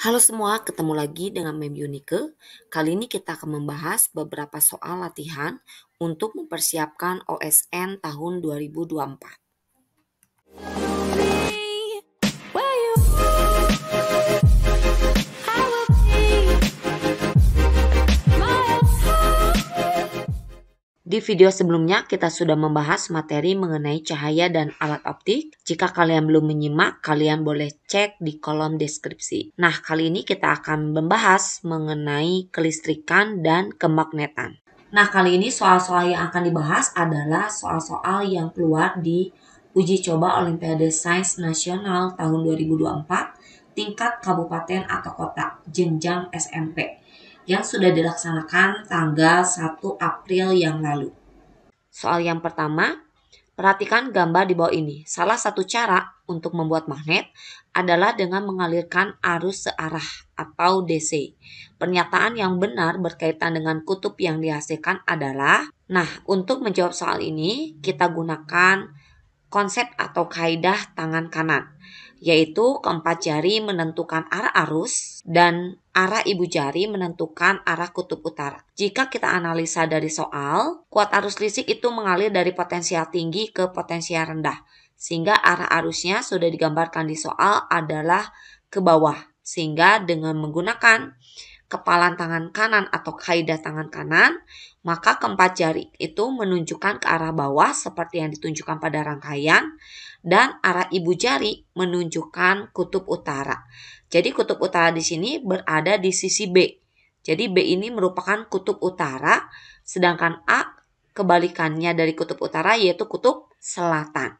Halo semua, ketemu lagi dengan Mem Yunike. Kali ini kita akan membahas beberapa soal latihan untuk mempersiapkan OSN tahun 2024. Di video sebelumnya kita sudah membahas materi mengenai cahaya dan alat optik. Jika kalian belum menyimak, kalian boleh cek di kolom deskripsi. Nah, kali ini kita akan membahas mengenai kelistrikan dan kemagnetan. Nah, kali ini soal-soal yang akan dibahas adalah soal-soal yang keluar di uji coba Olimpiade Sains Nasional tahun 2024 tingkat kabupaten atau kota jenjang SMP yang sudah dilaksanakan tanggal 1 April yang lalu. Soal yang pertama, perhatikan gambar di bawah ini. Salah satu cara untuk membuat magnet adalah dengan mengalirkan arus searah atau DC. Pernyataan yang benar berkaitan dengan kutub yang dihasilkan adalah Nah, untuk menjawab soal ini, kita gunakan konsep atau kaidah tangan kanan, yaitu keempat jari menentukan arah arus dan arah ibu jari menentukan arah kutub utara. Jika kita analisa dari soal, kuat arus listrik itu mengalir dari potensial tinggi ke potensial rendah, sehingga arah arusnya sudah digambarkan di soal adalah ke bawah. Sehingga dengan menggunakan kepalan tangan kanan atau kaidah tangan kanan, maka keempat jari itu menunjukkan ke arah bawah seperti yang ditunjukkan pada rangkaian dan arah ibu jari menunjukkan kutub utara. Jadi kutub utara di sini berada di sisi B. Jadi B ini merupakan kutub utara, sedangkan A kebalikannya dari kutub utara yaitu kutub selatan.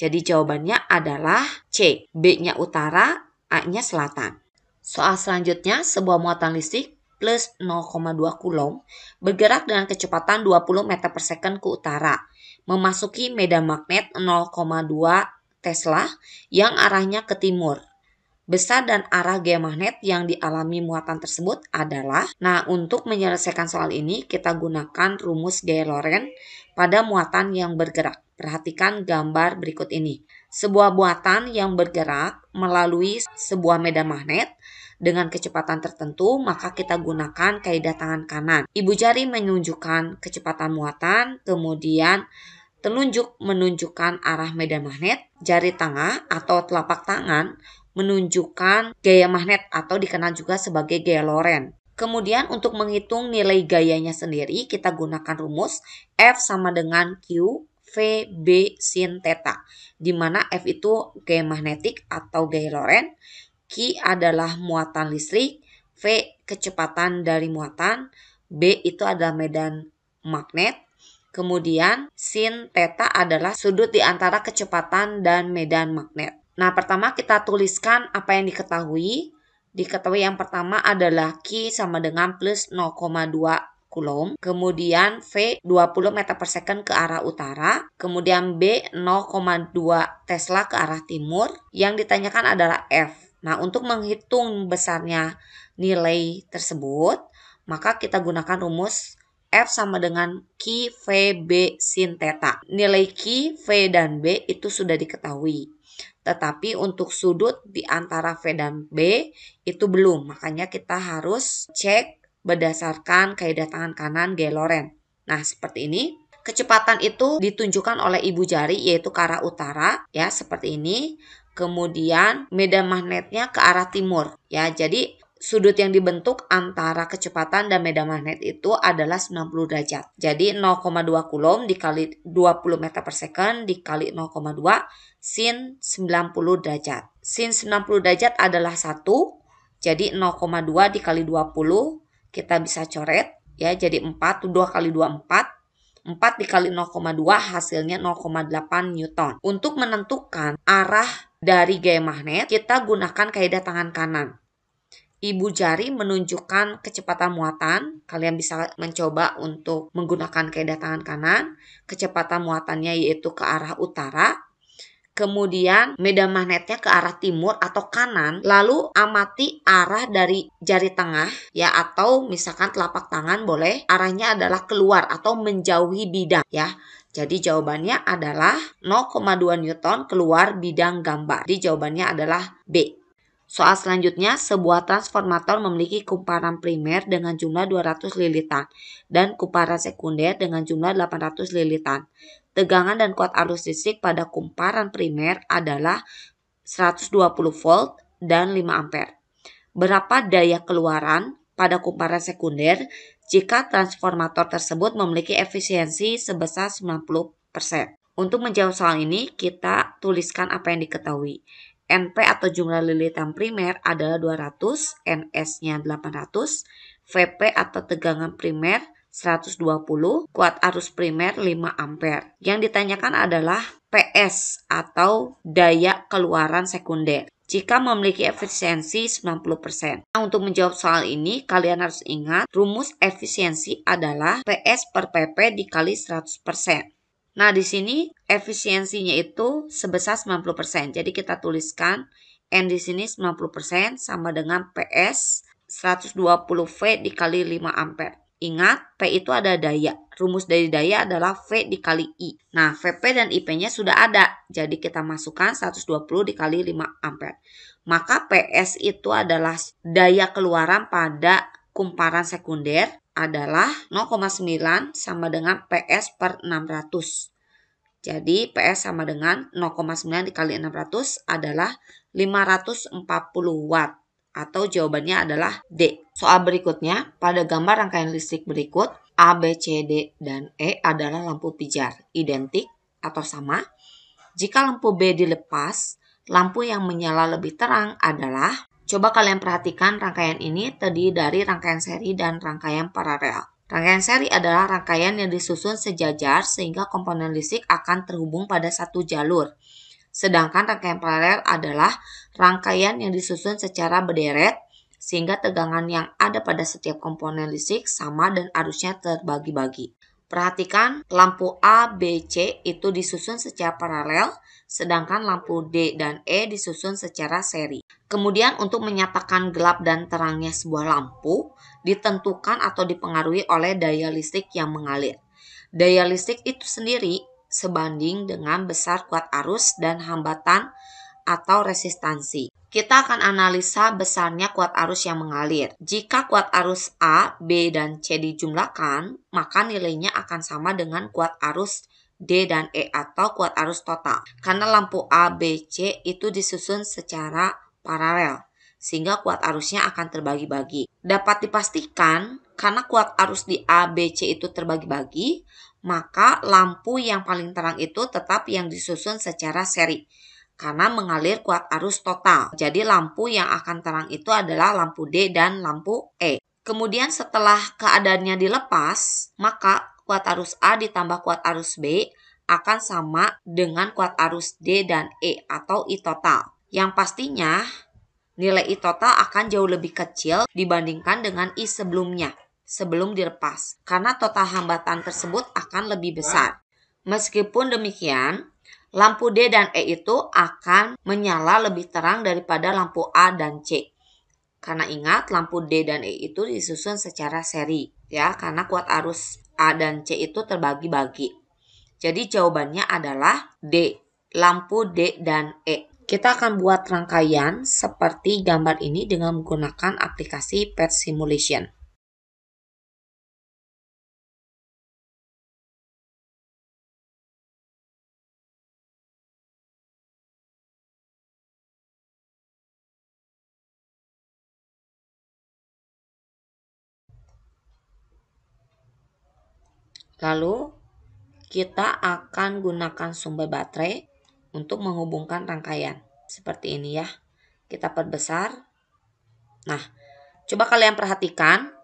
Jadi jawabannya adalah C. B-nya utara, A-nya selatan. Soal selanjutnya, sebuah muatan listrik plus 0,2 kulom bergerak dengan kecepatan 20 meter per second ke utara, memasuki medan magnet 0,2 Tesla yang arahnya ke timur besar dan arah magnet yang dialami muatan tersebut adalah. Nah, untuk menyelesaikan soal ini kita gunakan rumus gaya Lorentz pada muatan yang bergerak. Perhatikan gambar berikut ini. Sebuah muatan yang bergerak melalui sebuah medan magnet dengan kecepatan tertentu, maka kita gunakan kaidah tangan kanan. Ibu jari menunjukkan kecepatan muatan, kemudian telunjuk menunjukkan arah medan magnet, jari tengah atau telapak tangan menunjukkan gaya magnet atau dikenal juga sebagai gaya Lorentz. Kemudian untuk menghitung nilai gayanya sendiri kita gunakan rumus F sama dengan Q V B sin theta di mana F itu gaya magnetik atau gaya Lorentz, Q adalah muatan listrik, V kecepatan dari muatan, B itu adalah medan magnet, kemudian sin theta adalah sudut di antara kecepatan dan medan magnet. Nah, pertama kita tuliskan apa yang diketahui. Diketahui yang pertama adalah Q sama dengan plus 0,2 Coulomb, kemudian V 20 meter per second ke arah utara, kemudian B 0,2 Tesla ke arah timur. Yang ditanyakan adalah F. Nah, untuk menghitung besarnya nilai tersebut, maka kita gunakan rumus F sama dengan Q, V, B, sin theta. Nilai Q, V, dan B itu sudah diketahui. Tetapi untuk sudut di antara V dan B itu belum. Makanya kita harus cek berdasarkan kaidah tangan kanan G. Loren. Nah, seperti ini. Kecepatan itu ditunjukkan oleh ibu jari yaitu ke arah utara ya seperti ini. Kemudian medan magnetnya ke arah timur ya. Jadi sudut yang dibentuk antara kecepatan dan medan magnet itu adalah 90 derajat. Jadi 0,2 kulom dikali 20 meter per second dikali 0,2 sin 90 derajat. Sin 90 derajat adalah 1, jadi 0,2 dikali 20 kita bisa coret ya jadi 4 2 kali 2 4 4 dikali 0,2 hasilnya 0,8 Newton. Untuk menentukan arah dari gaya magnet, kita gunakan kaidah tangan kanan ibu jari menunjukkan kecepatan muatan. Kalian bisa mencoba untuk menggunakan kaidah tangan kanan. Kecepatan muatannya yaitu ke arah utara. Kemudian medan magnetnya ke arah timur atau kanan, lalu amati arah dari jari tengah ya atau misalkan telapak tangan boleh arahnya adalah keluar atau menjauhi bidang ya. Jadi jawabannya adalah 0,2 Newton keluar bidang gambar. Jadi jawabannya adalah B. Soal selanjutnya, sebuah transformator memiliki kumparan primer dengan jumlah 200 lilitan dan kumparan sekunder dengan jumlah 800 lilitan. Tegangan dan kuat arus listrik pada kumparan primer adalah 120 volt dan 5 ampere. Berapa daya keluaran pada kumparan sekunder jika transformator tersebut memiliki efisiensi sebesar 90%? Untuk menjawab soal ini, kita tuliskan apa yang diketahui. NP atau jumlah lilitan primer adalah 200, NS-nya 800, VP atau tegangan primer 120, kuat arus primer 5 ampere. Yang ditanyakan adalah PS atau daya keluaran sekunder jika memiliki efisiensi 90%. Nah, untuk menjawab soal ini, kalian harus ingat rumus efisiensi adalah PS per PP dikali 100%. Nah, di sini efisiensinya itu sebesar 90%. Jadi kita tuliskan N di sini 90% sama dengan PS 120V dikali 5 ampere. Ingat, P itu ada daya. Rumus dari daya adalah V dikali I. Nah, VP dan IP-nya sudah ada. Jadi kita masukkan 120 dikali 5 ampere. Maka PS itu adalah daya keluaran pada kumparan sekunder adalah 0,9 sama dengan PS per 600. Jadi PS sama dengan 0,9 dikali 600 adalah 540 watt atau jawabannya adalah D. Soal berikutnya, pada gambar rangkaian listrik berikut, A, B, C, D, dan E adalah lampu pijar, identik atau sama. Jika lampu B dilepas, lampu yang menyala lebih terang adalah Coba kalian perhatikan rangkaian ini terdiri dari rangkaian seri dan rangkaian paralel. Rangkaian seri adalah rangkaian yang disusun sejajar sehingga komponen listrik akan terhubung pada satu jalur. Sedangkan rangkaian paralel adalah rangkaian yang disusun secara berderet sehingga tegangan yang ada pada setiap komponen listrik sama dan arusnya terbagi-bagi. Perhatikan lampu A, B, C itu disusun secara paralel, sedangkan lampu D dan E disusun secara seri. Kemudian untuk menyatakan gelap dan terangnya sebuah lampu ditentukan atau dipengaruhi oleh daya listrik yang mengalir. Daya listrik itu sendiri sebanding dengan besar kuat arus dan hambatan atau resistansi kita akan analisa besarnya kuat arus yang mengalir. Jika kuat arus A, B, dan C dijumlahkan, maka nilainya akan sama dengan kuat arus D dan E atau kuat arus total. Karena lampu A, B, C itu disusun secara paralel, sehingga kuat arusnya akan terbagi-bagi. Dapat dipastikan, karena kuat arus di A, B, C itu terbagi-bagi, maka lampu yang paling terang itu tetap yang disusun secara seri karena mengalir kuat arus total. Jadi lampu yang akan terang itu adalah lampu D dan lampu E. Kemudian setelah keadaannya dilepas, maka kuat arus A ditambah kuat arus B akan sama dengan kuat arus D dan E atau I total. Yang pastinya nilai I total akan jauh lebih kecil dibandingkan dengan I sebelumnya, sebelum dilepas, karena total hambatan tersebut akan lebih besar. Meskipun demikian, Lampu D dan E itu akan menyala lebih terang daripada lampu A dan C. Karena ingat lampu D dan E itu disusun secara seri ya karena kuat arus A dan C itu terbagi-bagi. Jadi jawabannya adalah D, lampu D dan E. Kita akan buat rangkaian seperti gambar ini dengan menggunakan aplikasi Pet Simulation. Lalu, kita akan gunakan sumber baterai untuk menghubungkan rangkaian. Seperti ini ya. Kita perbesar. Nah, coba kalian perhatikan.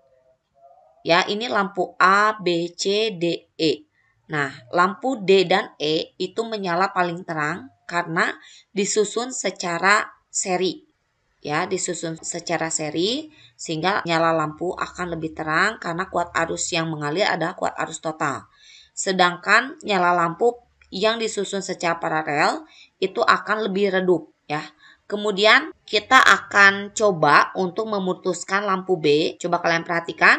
Ya, ini lampu A, B, C, D, E. Nah, lampu D dan E itu menyala paling terang karena disusun secara seri ya disusun secara seri sehingga nyala lampu akan lebih terang karena kuat arus yang mengalir adalah kuat arus total. Sedangkan nyala lampu yang disusun secara paralel itu akan lebih redup ya. Kemudian kita akan coba untuk memutuskan lampu B. Coba kalian perhatikan.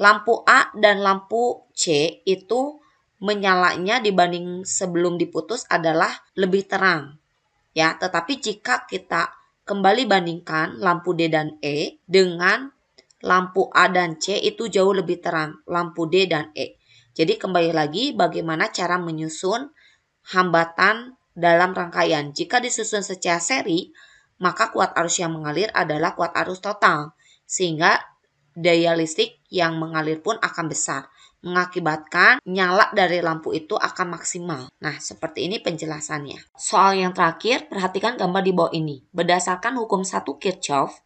Lampu A dan lampu C itu menyalanya dibanding sebelum diputus adalah lebih terang. Ya, tetapi jika kita Kembali bandingkan lampu D dan E dengan lampu A dan C itu jauh lebih terang, lampu D dan E. Jadi kembali lagi bagaimana cara menyusun hambatan dalam rangkaian. Jika disusun secara seri, maka kuat arus yang mengalir adalah kuat arus total, sehingga daya listrik yang mengalir pun akan besar mengakibatkan nyala dari lampu itu akan maksimal. Nah, seperti ini penjelasannya. Soal yang terakhir, perhatikan gambar di bawah ini. Berdasarkan hukum 1 Kirchhoff,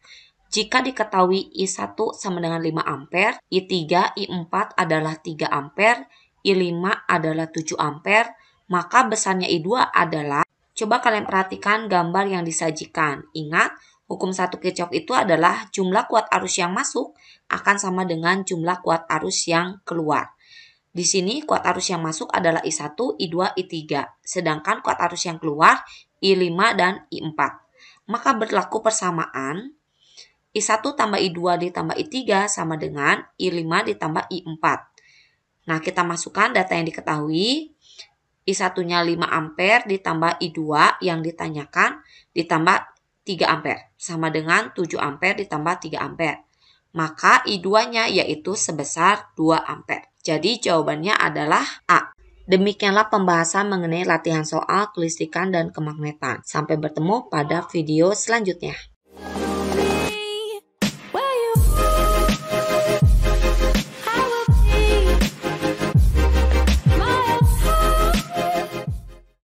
jika diketahui I1 sama dengan 5 ampere, I3, I4 adalah 3 ampere, I5 adalah 7 ampere, maka besarnya I2 adalah Coba kalian perhatikan gambar yang disajikan. Ingat, Hukum satu kecok itu adalah jumlah kuat arus yang masuk akan sama dengan jumlah kuat arus yang keluar. Di sini kuat arus yang masuk adalah I1, I2, I3, sedangkan kuat arus yang keluar I5 dan I4. Maka berlaku persamaan I1 tambah I2 ditambah I3 sama dengan I5 ditambah I4. Nah, kita masukkan data yang diketahui I1-nya 5 ampere ditambah I2 yang ditanyakan ditambah 3 ampere sama dengan 7 ampere ditambah 3 ampere. Maka I2-nya yaitu sebesar 2 ampere. Jadi jawabannya adalah A. Demikianlah pembahasan mengenai latihan soal kelistrikan dan kemagnetan. Sampai bertemu pada video selanjutnya.